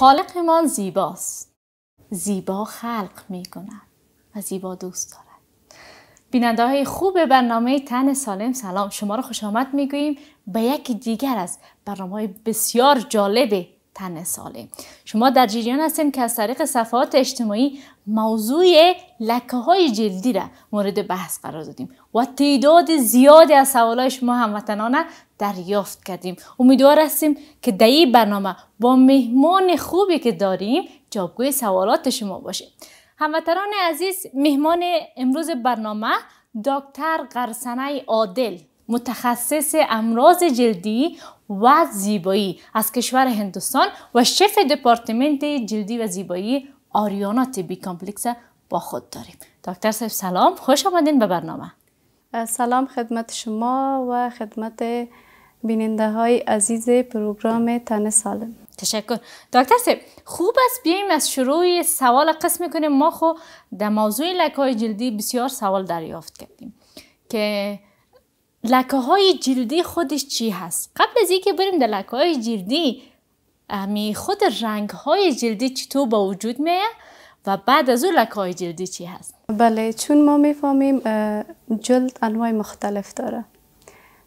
خالقمان زیباست زیبا خلق می کند و زیبا دوست دارد بیننده های خوب برنامه تن سالم سلام شما را خوش آمد می گوییم به یکی دیگر از برنامه بسیار جالب تن سالم شما در جریان هستین که از طریق صفحات اجتماعی موضوع لکه های جلدی را مورد بحث قرار دادیم و تعداد زیادی از های شما هموطنان دریافت کردیم امیدوار هستیم که در این برنامه با مهمان خوبی که داریم جوابگوی سوالات شما باشه هموطنان عزیز مهمان امروز برنامه دکتر قرسنه عادل متخصص امراض جلدی و زیبایی از کشور هندوستان و شف دپارتمنت جلدی و زیبایی آریانا تیبی کامپلکس با خود داریم دکتر صاحب سلام خوش آمدین به برنامه سلام خدمت شما و خدمت بیننده های عزیز پروگرام تن سالم تشکر دکتر صاحب خوب است بیایم از شروع سوال قسم کنیم ما خو در موضوع لکه های جلدی بسیار سوال دریافت کردیم که لکه های جلدی خودش چی هست قبل از اینکه بریم در لکه های جلدی امی خود رنگ های جلدی چطور با وجود میه و بعد از اون لکه های جلدی چی هست بله چون ما میفهمیم جلد انواع مختلف داره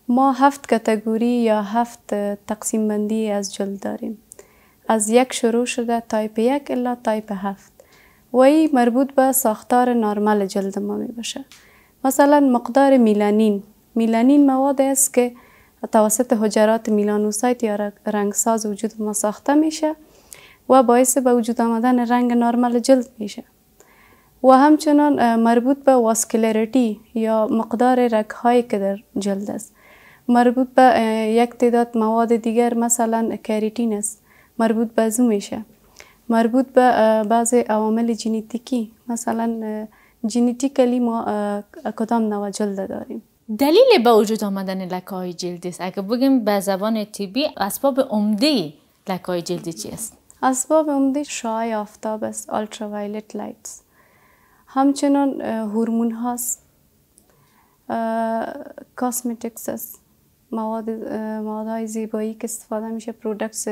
ما هفت کتگوری یا هفت تقسیم بندی از جلد داریم از یک شروع شده تایپ یک الا تایپ هفت و ای مربوط به ساختار نرمال جلد ما می باشه مثلا مقدار میلانین میلانین مواد است که توسط حجرات میلانوسایت یا رنگساز وجود ما ساخته میشه و باعث به وجود آمدن رنگ نرمال جلد میشه و همچنان مربوط به واسکلریتی یا مقدار رگهایی که در جلد است مربوط به یک تعداد مواد دیگر مثلا کریتین است مربوط به زو میشه مربوط به بعض عوامل ژنتیکی مثلا جنیتیکلی ما کدام نوع جلد داریم دلیل به وجود آمدن لکه های جلدی است اگر بگیم به زبان طبی اسباب عمده لکه های جلدی چی است اسباب عمده شعای آفتاب است وایلت لایتس همچنان هورمون هاست کاسمتیکس است مواد مواد زیبایی که استفاده میشه پروکس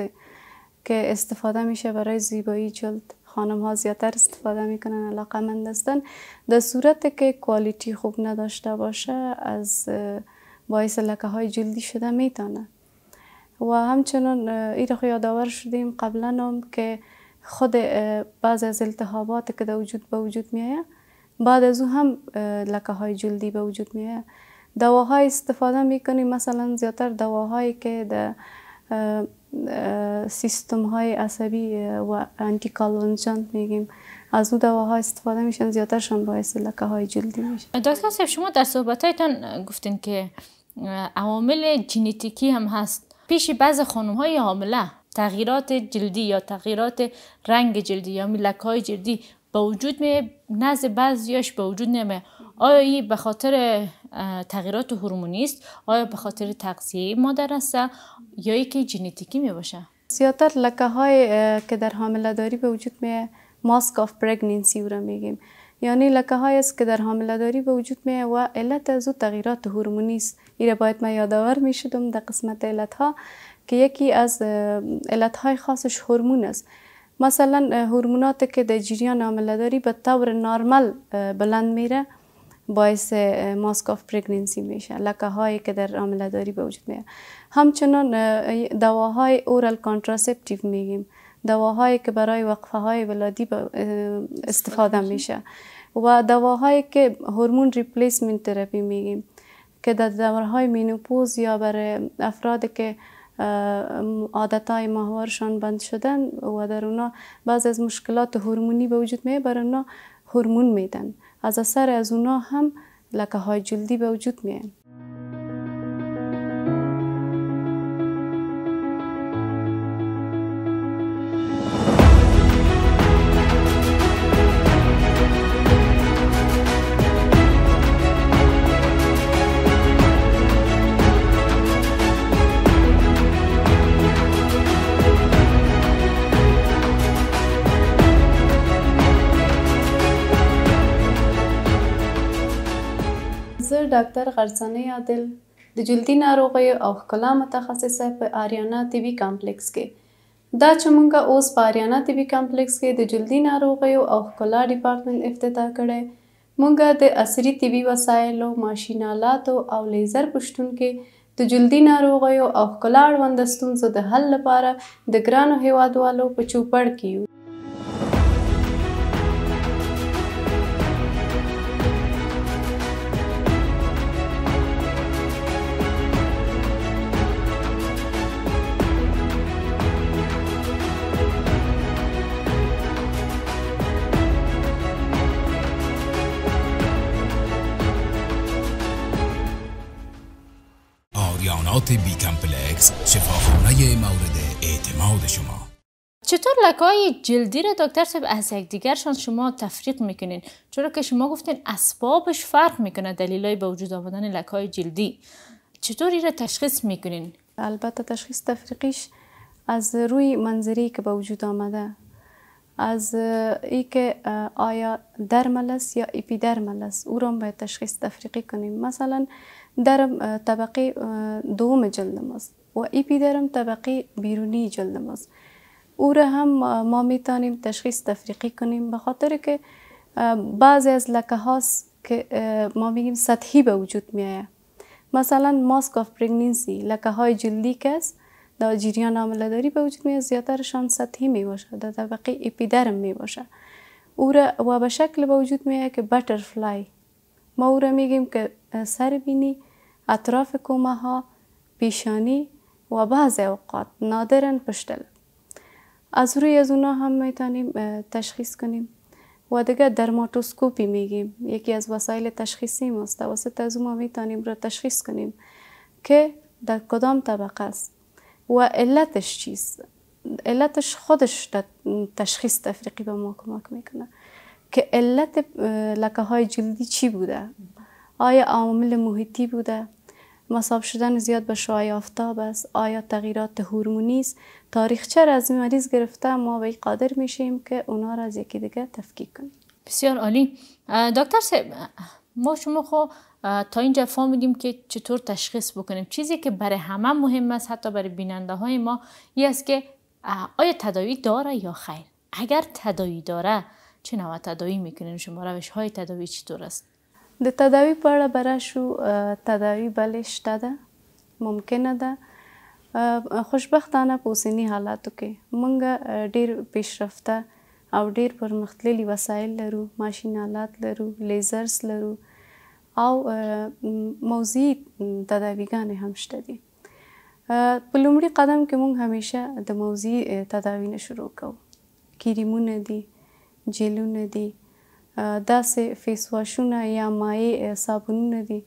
که استفاده میشه برای زیبایی جلد خانم ها زیادتر استفاده میکنن علاقه مند هستن در صورت که کوالیتی خوب نداشته باشه از باعث لکه های جلدی شده میتونه و همچنان این رو یادآور شدیم قبلا هم که خود بعض از التهابات که در وجود به وجود میایه بعد از او هم لکه های جلدی به وجود میایه دواهای استفاده میکنیم مثلا زیادتر دواهایی که در سیستم های عصبی و انتی کالونجان میگیم از او دواها استفاده میشن زیادترشان باعث لکه های جلدی میشن دکتر صاحب شما در صحبت هایتان گفتین که عوامل جنتیکی هم هست پیش بعض خانم های حامله تغییرات جلدی یا تغییرات رنگ جلدی یا لکه های جلدی با وجود می نزد بعضیاش به وجود نمی آیا این به خاطر تغییرات هورمونی است آیا به خاطر تغذیه مادر است یا یکی جنیتیکی می باشه زیادتر لکه های که در حامله داری به وجود می ماسک آف پرگنینسی را میگیم یعنی لکه های است که در حامله داری به وجود می و علت او تغییرات هورمونی است ایره باید من یادآور می شدم در قسمت علت ها که یکی از علت های خاصش هورمون است مثلا هورمونات که در جریان حامله داری به طور نارمل بلند میره باعث ماسک آف پرگننسی میشه لکه هایی که در عامله داری به وجود میاد همچنان دواهای اورال کانتراسپتیو میگیم دواهایی که برای وقفه های ولادی استفاده میشه و دواهایی که هورمون ریپلیسمنت تراپی میگیم که در دورهای مینوپوز یا برای افراد که عادت های ماهوارشان بند شدن و در اونا بعض از مشکلات هورمونی به وجود میه برای اونا هورمون میدن از اثر از اونا هم لکه های جلدی به وجود میایم ډاکټر غرڅنۍ عادل د جلدي ناروغیو او ښکلا متخصصه په آریانا طبي کمپلیکس کې دا چې مونږه اوس په آریانا طبي کمپلیکس کې د جلدي ناروغیو او ښکلا ډپارټمنټ افتتاح کړی مونږه د عصري طبي وسایلو ماشینالاتو او لیزر پشتون کې د جلدي ناروغیو او ښکلا اړوند ستونزو د حل لپاره د ګرانو هیوادوالو په چوپړ کې یو لکه های جلدی را دکتر صاحب از دیگرشان شما تفریق میکنین چرا که شما گفتین اسبابش فرق میکنه دلیلای به وجود آمدن لک های جلدی چطوری را تشخیص میکنین البته تشخیص تفریقیش از روی منظری که به وجود آمده از ای که آیا درمل است یا درمل است او را باید تشخیص تفریقی کنیم مثلا درم طبقه دوم جلد ماست و اپیدرم طبقه بیرونی جلد او را هم ما میتانیم تشخیص تفریقی کنیم به خاطر که بعضی از لکه هاست که ما میگیم سطحی به وجود میایه مثلا ماسک آف پرگنینسی لکه های جلدی که است جریان عامله داری به وجود میاد زیادترشان سطحی می باشد در طبقه اپیدرم می باشد او را و به شکل به وجود میایه که بترفلای ما او را میگیم که سر بینی اطراف کومه ها پیشانی و بعض اوقات نادرن پشتل از روی از اونا هم میتونیم تشخیص کنیم و دیگه درماتوسکوپی میگیم یکی از وسایل تشخیصی ماست توسط از ما میتونیم را تشخیص کنیم که در کدام طبقه است و علتش چیست علتش خودش در تشخیص تفریقی به ما کمک میکنه که علت لکه های جلدی چی بوده آیا عامل محیطی بوده مصاب شدن زیاد به شعای آفتاب است آیا تغییرات هورمونی است تاریخچه را از مریض گرفته ما به قادر میشیم که اونا را از یکی دیگه تفکیک کنیم بسیار عالی دکتر ما شما خو تا اینجا فهمیدیم که چطور تشخیص بکنیم چیزی که برای همه مهم است حتی برای بیننده های ما این است که آیا تداوی داره یا خیر اگر تداوی داره چه نوع تداوی میکنیم شما روش های تداوی چطور است د تداوی په اړه به راشو تداوی بلې شته ده ممکنه ده خوشبختانه په اوسني حالاتو کې موږ ډیر پیشرفته او ډیر پرمختللي وسایل لرو ماشین آلات لرو لیزرز لرو او موضوعي تداویګانې هم شته دي په لومړي قدم کې موږ همیشه د موضوعي تداوی نه شروع کوو کریمونه دي جیلونه دي داسې فیس واشونه یا مایع صابونونه دي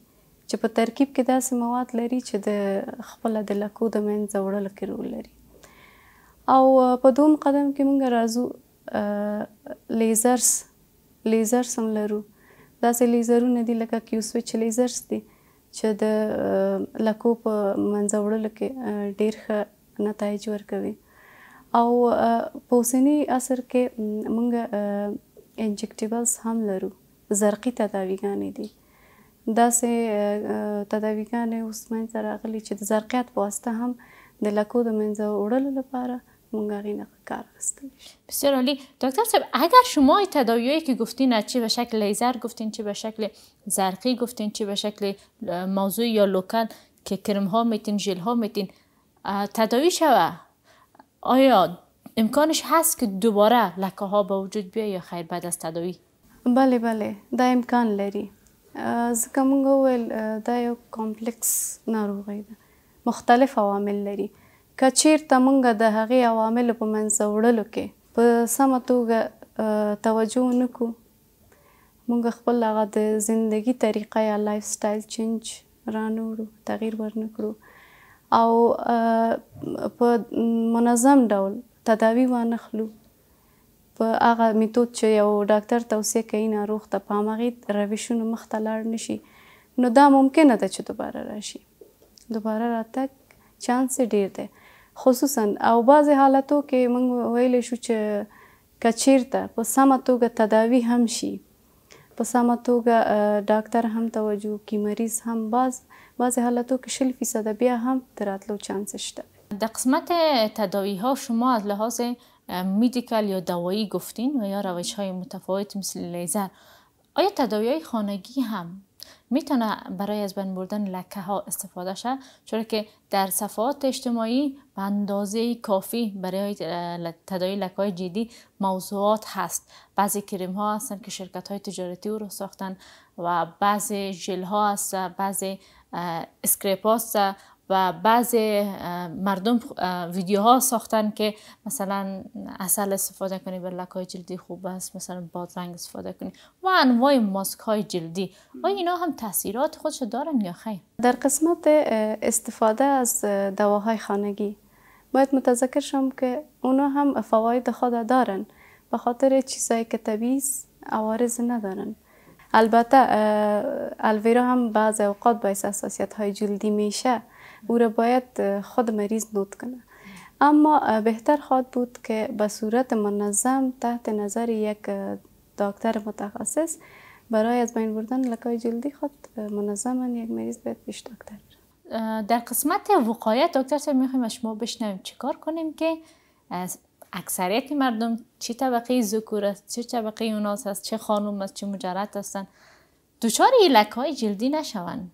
چې په ترکیب کې داسې مواد لري چې د خپل د لکو د منځ وړل کې رول لري او په دوم قدم کې مونږ راځو لیزرز لیزرز هم لرو داسې لیزرونه دي لکه کیو سویچ لیزرز دي چې د لکو په منځ وړل کې ډیر ښه نتایج ورکوي او په اوسنی عصر کې مونږ انجکټیبلز هم لرو زرقی تداویګانې دي سه تداویگان اوس منځ راغلي چې د زرقیت په هم د لکو د منځه وړلو لپاره مونږه نه کار هستیم بسیار عالی دکتر صاحب اگر شما تداویایی که گفتین از چه به شکل لیزر گفتین چه به شکل زرقی گفتین چه به شکل موضوع یا لوکل که کرم ها میتین جل ها میتین تداوی شوه آیا امکانش هست که دوباره لکه ها به وجود بیای یا خیر بعد از تداوی بله بله دا امکان لري ځکه مونږ وویل دا یو کمپلیکس ناروغي ده مختلف عوامل لري که چیرته مونږ د هغې عواملو په منځه وړلو کې په سمه توګه توجه ونکړو مونږ خپل هغه د زندګي طریقه یا لایف سټایل چینج رانوړو تغییر ورنکړو او په منظم ډول تداوی وانخلو په هغه میتود چې یو ډاکټر توصیه کوي ناروغ ته په هغه رویشونو مخته لاړ نشي نو دا ممکنه ده چې دوباره راشي دوباره راتګ چانس ډیر دی خصوصا او بعض حالتو کې موږ ویلی شو چې کچیرته په سمه توګه تداوی هم شي په سمه توګه ډاکټر هم توجه کی مریض هم بعض بعض حالتو کې شل فیصده بیا هم تراتلو چانس شته در قسمت تداوی ها شما از لحاظ میدیکل یا دوایی گفتین و یا روش های متفاوت مثل لیزر آیا تداوی های خانگی هم میتونه برای از بین بردن لکه ها استفاده شه چون که در صفات اجتماعی به اندازه کافی برای تداوی لکه های جدی موضوعات هست بعضی کریم ها هستن که شرکت های تجارتی او رو ساختن و بعضی ژل ها هست بعضی اسکریپ هست و بعض مردم ویدیوها ساختن که مثلا اصل استفاده کنی به لک های جلدی خوب است مثلا بادرنگ استفاده کنی و انواع ماسک های جلدی و اینا هم تاثیرات خودش دارن یا خیر در قسمت استفاده از دواهای خانگی باید متذکر شم که اونا هم فواید خود دارن به خاطر چیزایی که طبیعی عوارض ندارن البته الویرا هم بعض اوقات باعث حساسیت های جلدی میشه او را باید خود مریض نوت کنه اما بهتر خواهد بود که به صورت منظم تحت نظر یک دکتر متخصص برای از بین بردن لکای جلدی خود منظما یک مریض باید پیش دکتر در قسمت وقایت دکتر صاحب میخوایم شما بشنویم چیکار کنیم که اکثریت مردم چه طبقه ذکور است چه طبقه اوناس است چه خانم است چه مجرد هستند دچار لکای های جلدی نشوند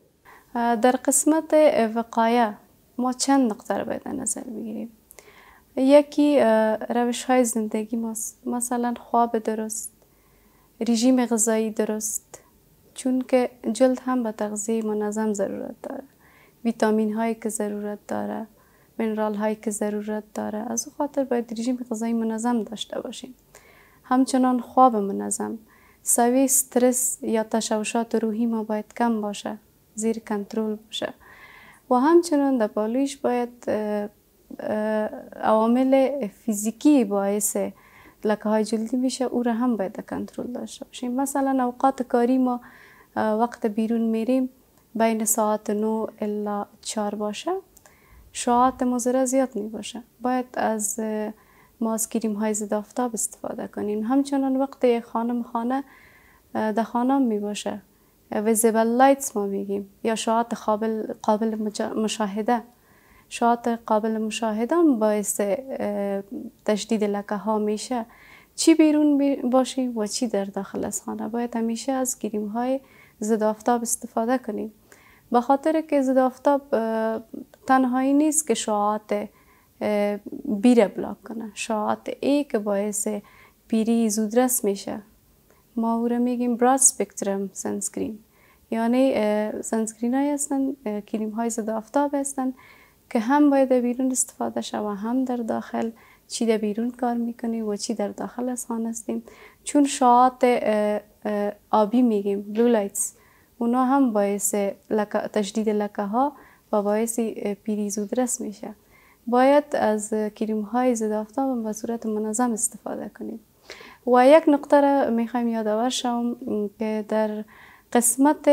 در قسمت وقایه ما چند نقطه رو باید نظر بگیریم یکی روش های زندگی ماست مثلا خواب درست رژیم غذایی درست چون که جلد هم به تغذیه منظم ضرورت داره ویتامین هایی که ضرورت داره منرال هایی که ضرورت داره از او خاطر باید رژیم غذایی منظم داشته باشیم همچنان خواب منظم سوی استرس یا تشوشات روحی ما باید کم باشه زیر کنترل باشه و همچنان در پالویش باید عوامل فیزیکی باعث لکه های جلدی میشه او را هم باید کنترل داشته باشیم مثلا اوقات کاری ما وقت بیرون میریم بین ساعت نو الا 4 باشه شعات مزره زیاد می باشه باید از ماسکریم های ضد آفتاب استفاده کنیم همچنان وقت خانم خانه در خانم می باشه ویزیبل لایتس ما میگیم یا شعاع قابل, قابل مشاهده شعات قابل مشاهده باعث تشدید لکه ها میشه چی بیرون باشی و چی در داخل از خانه باید همیشه از گریم های ضد آفتاب استفاده کنیم بخاطر خاطر که ضد آفتاب تنهایی نیست که شعات بیره بلاک کنه شعات ای که باعث پیری زودرس میشه ما او را میگیم براد سپکترم سنسکرین یعنی سنسکرین های هستن کریم های ضد آفتاب هستن که هم باید بیرون استفاده و هم در داخل چی در بیرون کار میکنی و چی در داخل خان هستیم چون شعات آبی میگیم بلو لایتس اونا هم باعث تجدید تشدید لکه ها و باعث پیری میشه باید از کریم های ضد آفتاب به صورت منظم استفاده کنیم و یک نقطه را میخوایم یادآور شوم که در قسمت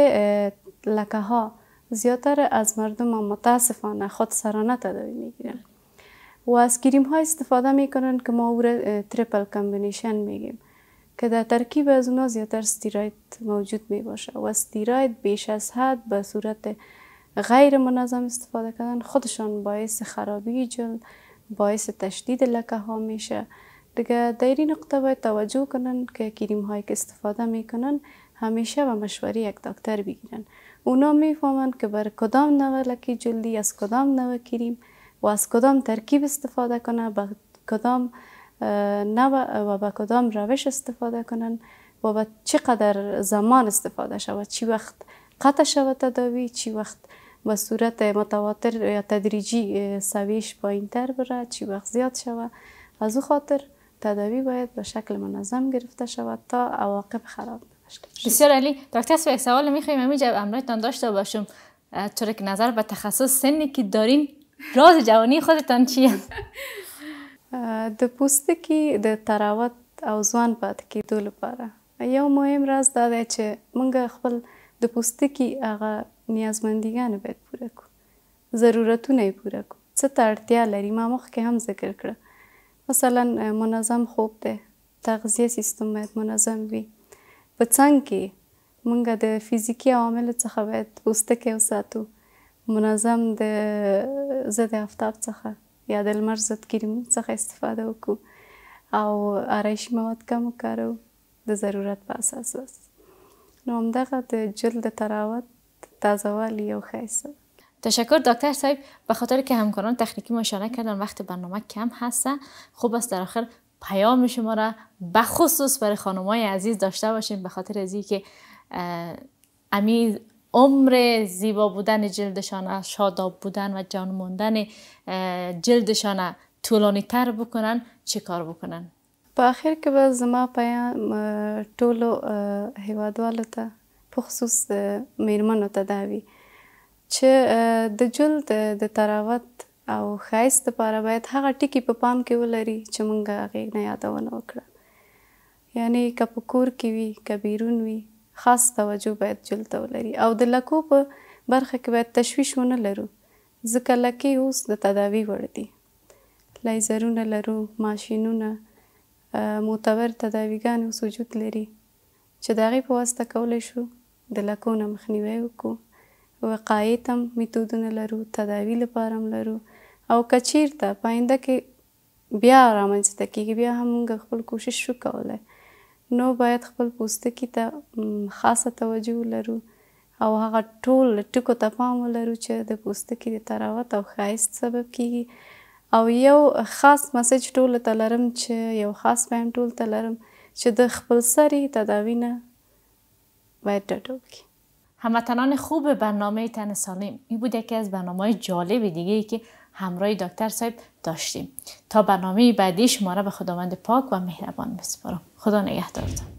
لکه ها زیادتر از مردم ها متاسفانه خود سرانه تداوی گیرن و از کریم ها استفاده میکنن که ما او تریپل کمبینیشن میگیم که در ترکیب از اونا زیادتر ستیراید موجود می باشه و ستیراید بیش از حد به صورت غیر منظم استفاده کردن خودشان باعث خرابی جلد باعث تشدید لکه ها میشه دیگه در این نقطه باید توجه کنن که کریم هایی که استفاده میکنن همیشه و مشوره یک دکتر بگیرن اونا میفهمن که بر کدام نوع لکی جلدی از کدام نوع کریم و از کدام ترکیب استفاده کنه به کدام نوع و به کدام روش استفاده کنن و به چقدر زمان استفاده شود چی وقت قطع شود تداوی چی وقت به صورت متواتر یا تدریجی سویش پایین تر بره چی وقت زیاد شود از او خاطر تداوی باید به شکل منظم گرفته شود تا عواقب خراب نداشته باشد بسیار علی دکتر یک سوال میخوایم همینجا امرایتان داشته باشم چرا که نظر به تخصص سنی که دارین راز جوانی خودتان چی است د پوستکی د تراوت او ځوان پاتې کیدو لپاره یو مهم راز دا دی چې موږ خپل د پوستکی هغه نیازمندیګان باید پوره کړو ضرورتونه یې پوره کړو څه ته اړتیا لري ما مخکې هم ذکر کړه مثلا منظم خوب دی تغذیه سیستم باید منظم وي په څنګ کې مونږ د فزیکی عوامل څخه باید پوستکی وساتو منظم د ضد افتاب څخه یا د لمر ضد کریم څخه استفاده وکړو او آرایش مواد کم وکړو د ضرورت په اساس بس نو همدغه د جلد تراوت تازه والی یو ښایست تشکر دکتر صاحب به خاطر که همکاران تخنیکی ما اشاره کردن وقت برنامه کم هسته خوب است در آخر پیام شما را به خصوص برای خانمای عزیز داشته باشیم به خاطر از که امی عمر زیبا بودن جلدشان شاداب بودن و جان موندن جلدشان طولانی تر بکنن چه کار بکنن په آخر که به زما پیام طول و ته په خصوص میرمنو ته چې د جلد د تراوت او خایست لپاره باید هغه ټکی په پا پام کې ولري چې مونږه هغه نه یادونه وکړه یعنی کپکور کې وی کبیرون وی خاص توجه باید جلد ولري او د لکو په برخه کې باید تشویش ونه لرو ځکه لکه اوس د تداوی وړ دي لایزرونه لرو ماشینونه معتبر تداویګان اوس وجود لري چې د هغې په واسطه کولی شو د لکو نه مخنیوی وکړو وقایې تم میتودونه لرو تداوی لپاره هم لرو او کچیرته پاینده کې بیا رامنځته کېږي بیا هم موږ خپل کوشش شو کولی نو باید خپل پوستکي ته خاصه توجه ولرو او هغه ټول ټکو ته پام ولرو چې د پوستکي د تراوت او ښایست سبب کیږي او یو خاص مسج ټول ته لرم چې یو خاص پام ټول ته لرم چې د خپل سری تداوی نه باید ډډه وکړي هموطنان خوب برنامه تن سالم این بود یکی از برنامه های جالب دیگه ای که همراه دکتر صاحب داشتیم تا برنامه بعدی شما را به خداوند پاک و مهربان بسپارم خدا نگهدارتان